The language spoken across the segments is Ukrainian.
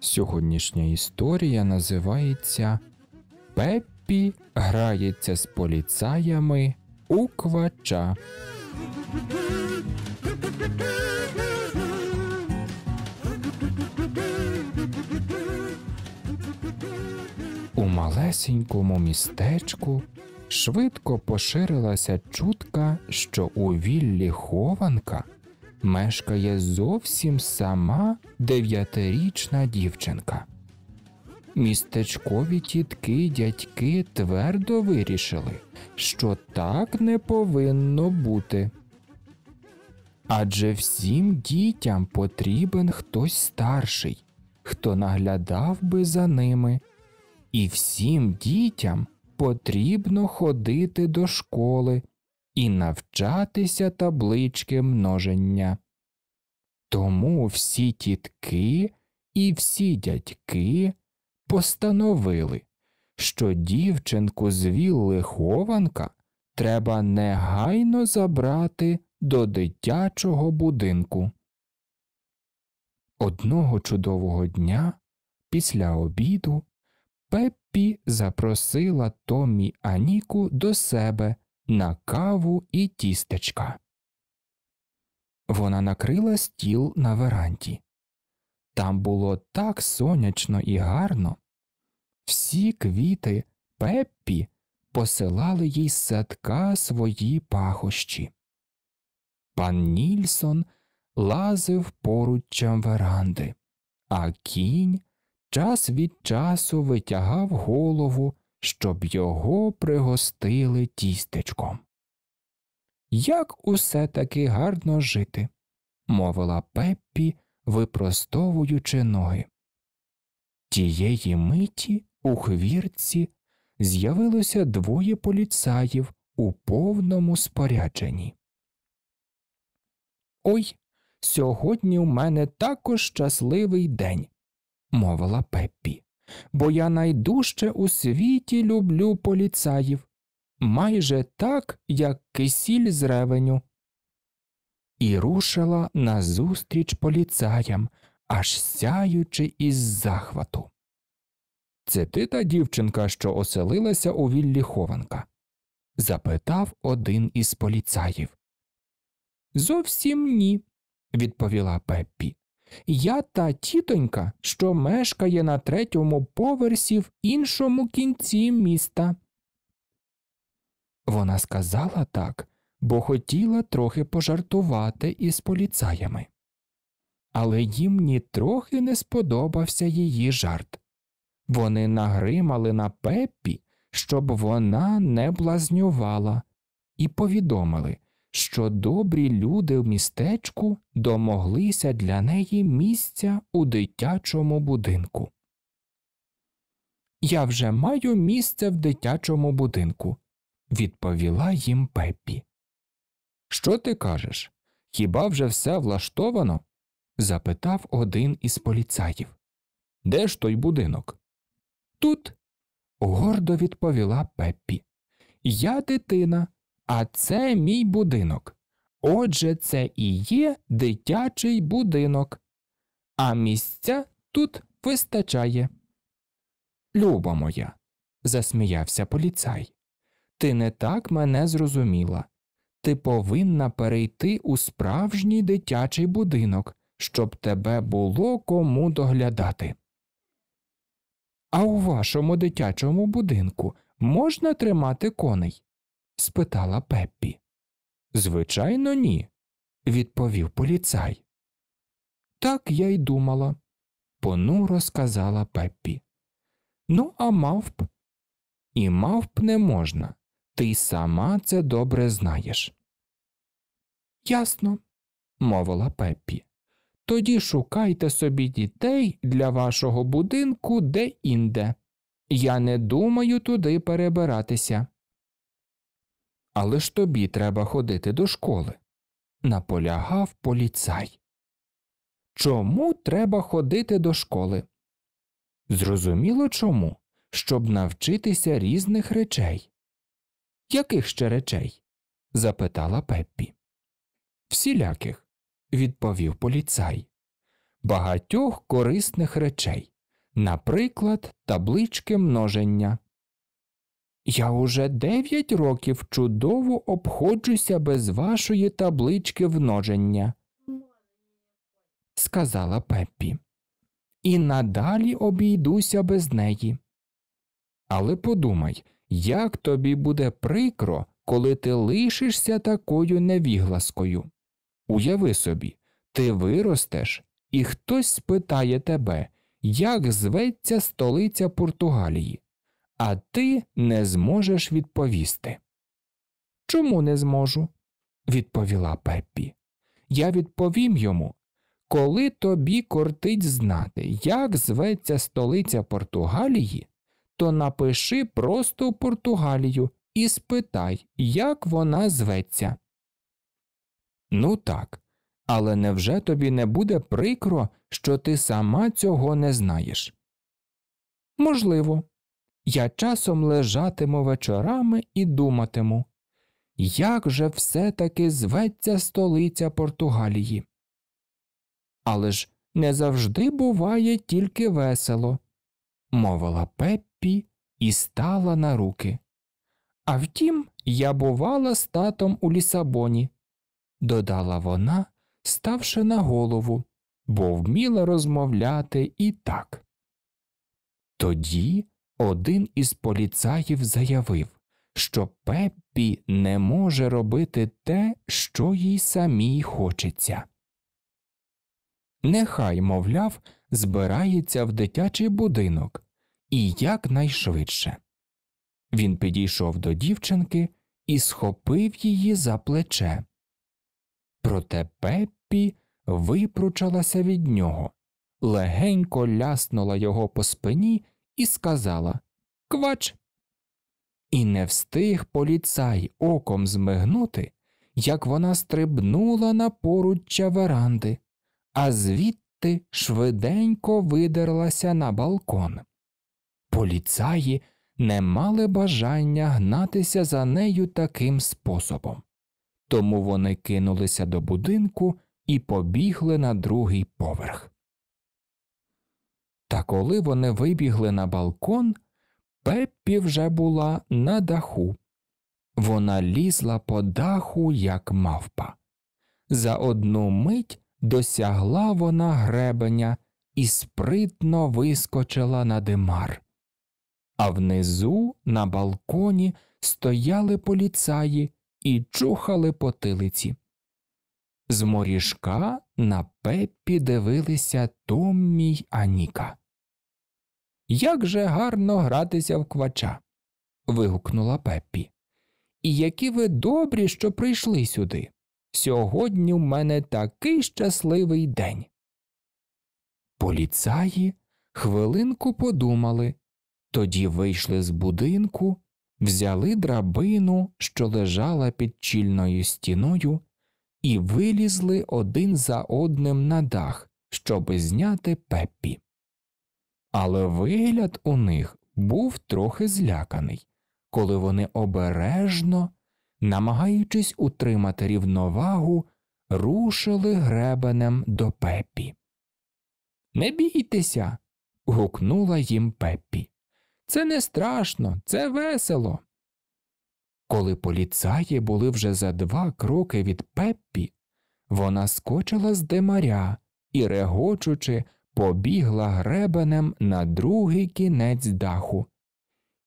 Сьогоднішня історія називається Пеппі грається з поліцаями у квача. У малесенькому містечку швидко поширилася чутка, що у віллі хованка мешкає зовсім сама дев'ятирічна дівчинка. Містечкові тітки й дядьки твердо вирішили, що так не повинно бути. Адже всім дітям потрібен хтось старший, хто наглядав би за ними і всім дітям потрібно ходити до школи і навчатися таблички множення. Тому всі тітки і всі дядьки постановили, що дівчинку з вілли хованка треба негайно забрати до дитячого будинку. Одного чудового дня після обіду. Пеппі запросила Томі Аніку до себе на каву і тістечка. Вона накрила стіл на веранді. Там було так сонячно і гарно. Всі квіти Пеппі посилали їй з садка свої пахощі. Пан Нільсон лазив поруччям веранди, а кінь час від часу витягав голову, щоб його пригостили тістечком. Як усе таки гарно жити, мовила Пеппі, випростовуючи ноги. Тієї миті у хвірці з'явилося двоє поліцаїв у повному спорядженні. Ой, сьогодні у мене також щасливий день, мовила Пеппі, бо я найдужче у світі люблю поліцаїв, майже так, як кисіль з ревеню. І рушила назустріч поліцаям, аж сяючи із захвату. Це ти та дівчинка, що оселилася у віллі хованка? запитав один із поліцаїв. Зовсім ні, відповіла Пеппі. Я та тітонька, що мешкає на третьому поверсі в іншому кінці міста. Вона сказала так, бо хотіла трохи пожартувати із поліцаями. Але їм нітрохи не сподобався її жарт. Вони нагримали на Пеппі, щоб вона не блазнювала, і повідомили, що добрі люди в містечку домоглися для неї місця у дитячому будинку. Я вже маю місце в дитячому будинку, відповіла їм Пеппі. Що ти кажеш? Хіба вже все влаштовано? запитав один із поліцаїв. Де ж той будинок? Тут, гордо відповіла Пеппі. Я дитина, а це мій будинок. Отже, це і є дитячий будинок, а місця тут вистачає. Люба моя, засміявся поліцай, ти не так мене зрозуміла. Ти повинна перейти у справжній дитячий будинок, щоб тебе було кому доглядати. А у вашому дитячому будинку можна тримати коней? спитала Пеппі. Звичайно, ні, відповів поліцай. Так я й думала, понуро сказала Пеппі. Ну, а мавп? І мавп не можна. Ти сама це добре знаєш. Ясно, мовила Пеппі. Тоді шукайте собі дітей для вашого будинку де інде. Я не думаю туди перебиратися але ж тобі треба ходити до школи. Наполягав поліцай. Чому треба ходити до школи? Зрозуміло чому, щоб навчитися різних речей. Яких ще речей? запитала Пеппі. Всіляких, відповів поліцай. Багатьох корисних речей, наприклад, таблички множення. Я уже дев'ять років чудово обходжуся без вашої таблички вноження, сказала Пеппі. І надалі обійдуся без неї. Але подумай, як тобі буде прикро, коли ти лишишся такою невігласкою. Уяви собі, ти виростеш, і хтось спитає тебе, як зветься столиця Португалії а ти не зможеш відповісти. Чому не зможу? відповіла Пеппі. Я відповім йому, коли тобі кортить знати, як зветься столиця Португалії, то напиши просто Португалію і спитай, як вона зветься. Ну так, але невже тобі не буде прикро, що ти сама цього не знаєш? Можливо, я часом лежатиму вечорами і думатиму, як же все таки зветься столиця Португалії. Але ж не завжди буває тільки весело, мовила Пеппі і стала на руки. А втім, я бувала з татом у Лісабоні, додала вона, ставши на голову, бо вміла розмовляти і так. Тоді один із поліцаїв заявив, що Пеппі не може робити те, що їй самій хочеться. Нехай, мовляв, збирається в дитячий будинок і якнайшвидше. Він підійшов до дівчинки і схопив її за плече. Проте Пеппі випручалася від нього, легенько ляснула його по спині і сказала Квач. І не встиг поліцай оком змигнути, як вона стрибнула на поруччя веранди, а звідти швиденько видерлася на балкон. Поліцаї не мали бажання гнатися за нею таким способом, тому вони кинулися до будинку і побігли на другий поверх. Та коли вони вибігли на балкон, Пеппі вже була на даху. Вона лізла по даху, як мавпа. За одну мить досягла вона гребеня і спритно вискочила на димар. А внизу, на балконі, стояли поліцаї і чухали потилиці. З моріжка на Пеппі дивилися Томмі й Аніка. Як же гарно гратися в квача. вигукнула Пеппі. І які ви добрі, що прийшли сюди. Сьогодні в мене такий щасливий день. Поліцаї хвилинку подумали, тоді вийшли з будинку, взяли драбину, що лежала під чільною стіною, і вилізли один за одним на дах, щоби зняти пеппі але вигляд у них був трохи зляканий, коли вони обережно, намагаючись утримати рівновагу, рушили гребенем до пепі. Не бійтеся. гукнула їм пеппі. Це не страшно, це весело. Коли поліцаї були вже за два кроки від пеппі, вона скочила з димаря і, регочучи, побігла гребенем на другий кінець даху.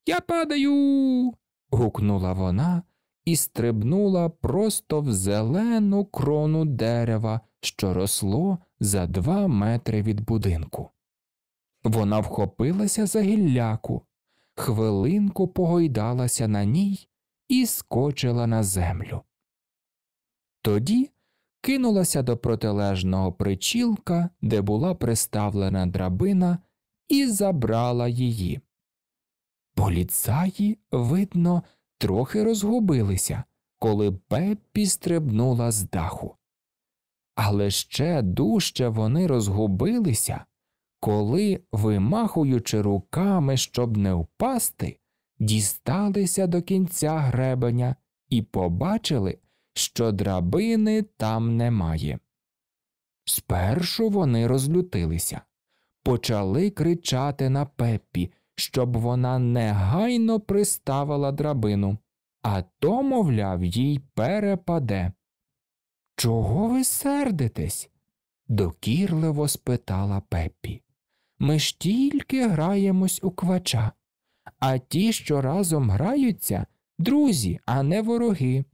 Я падаю. гукнула вона і стрибнула просто в зелену крону дерева, що росло за два метри від будинку. Вона вхопилася за гілляку, хвилинку погойдалася на ній і скочила на землю. Тоді кинулася до протилежного причілка, де була приставлена драбина, і забрала її. Поліцаї, видно, трохи розгубилися, коли Пеппі стрибнула з даху. Але ще дужче вони розгубилися, коли, вимахуючи руками, щоб не впасти, дісталися до кінця гребеня і побачили, що драбини там немає. Спершу вони розлютилися, почали кричати на Пеппі, щоб вона негайно приставила драбину, а то, мовляв, їй перепаде. Чого ви сердитесь? докірливо спитала Пеппі. Ми ж тільки граємось у квача, а ті, що разом граються, друзі, а не вороги.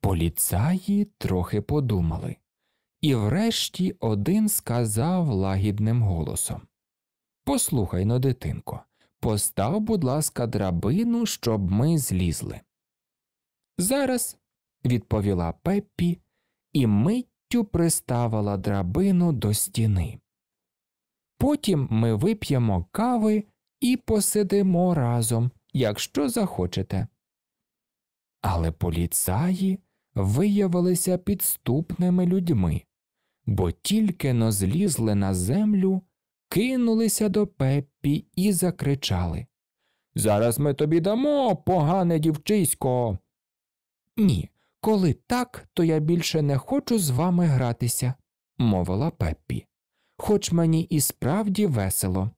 Поліцаї трохи подумали, і врешті один сказав лагідним голосом Послухай но, дитинко, постав, будь ласка, драбину, щоб ми злізли. Зараз, відповіла Пеппі, і миттю приставила драбину до стіни. Потім ми вип'ємо кави і посидимо разом, якщо захочете. Але поліцаї виявилися підступними людьми, бо тільки но злізли на землю, кинулися до Пеппі і закричали Зараз ми тобі дамо, погане дівчисько. Ні, коли так, то я більше не хочу з вами гратися, мовила Пеппі. Хоч мені і справді весело.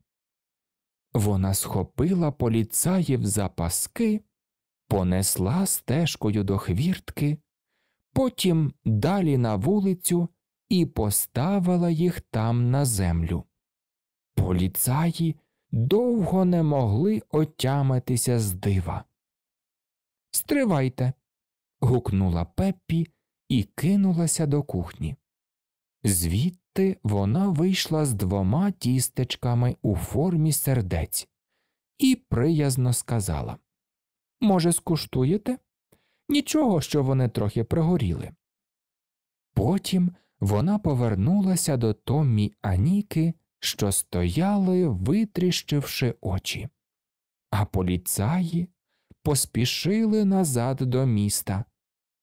Вона схопила поліцаїв за паски, понесла стежкою до хвіртки, потім далі на вулицю і поставила їх там на землю. Поліцаї довго не могли отямитися з дива. Стривайте. гукнула Пеппі і кинулася до кухні. Звідти вона вийшла з двома тістечками у формі сердець і приязно сказала Може, скуштуєте? Нічого, що вони трохи прогоріли. Потім вона повернулася до Томмі Аніки, що стояли, витріщивши очі, а поліцаї поспішили назад до міста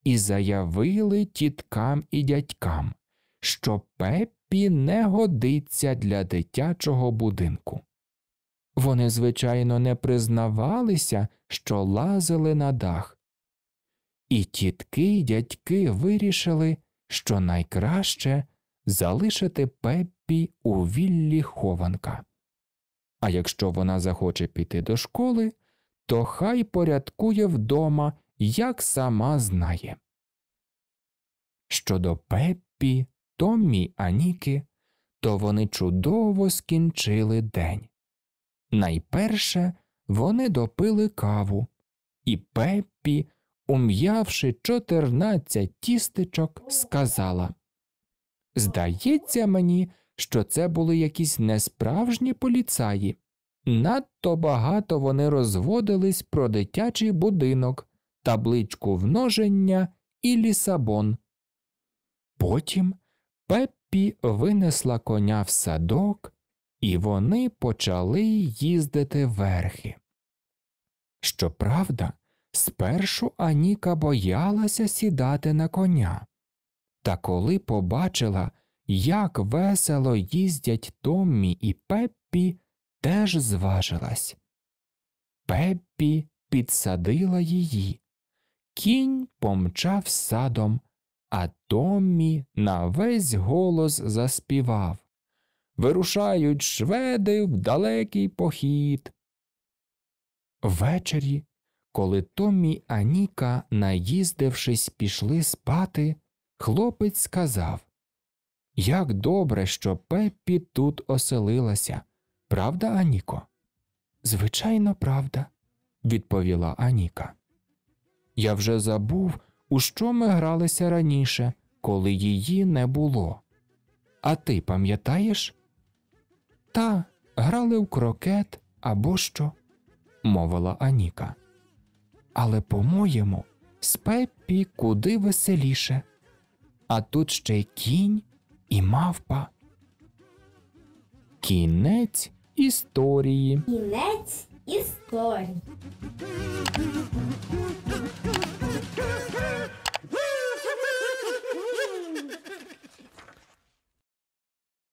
і заявили тіткам і дядькам, що Пеппі не годиться для дитячого будинку. Вони, звичайно, не признавалися, що лазили на дах. І тітки й дядьки вирішили, що найкраще залишити Пеппі у віллі хованка. А якщо вона захоче піти до школи, то хай порядкує вдома, як сама знає. Щодо Пеппі, Томмі Аніки, то вони чудово скінчили день. Найперше вони допили каву, і Пеппі ум'явши чотирнадцять тістечок, сказала Здається мені, що це були якісь несправжні поліцаї. Надто багато вони розводились про дитячий будинок, табличку вноження і лісабон. Потім Пеппі винесла коня в садок, і вони почали їздити верхи. Щоправда, Спершу Аніка боялася сідати на коня, та коли побачила, як весело їздять Томмі і Пеппі, теж зважилась. Пеппі підсадила її. Кінь помчав садом, а Томмі на весь голос заспівав Вирушають шведи в далекий похід. Ввечері коли Томмі а Ніка, наїздившись, пішли спати, хлопець сказав Як добре, що Пеппі тут оселилася, правда, Аніко? Звичайно, правда, відповіла Аніка. Я вже забув, у що ми гралися раніше, коли її не було. А ти пам'ятаєш? Та, грали в крокет або що, мовила Аніка але, по-моєму, з Пеппі куди веселіше. А тут ще й кінь і мавпа. Кінець історії. Кінець історії.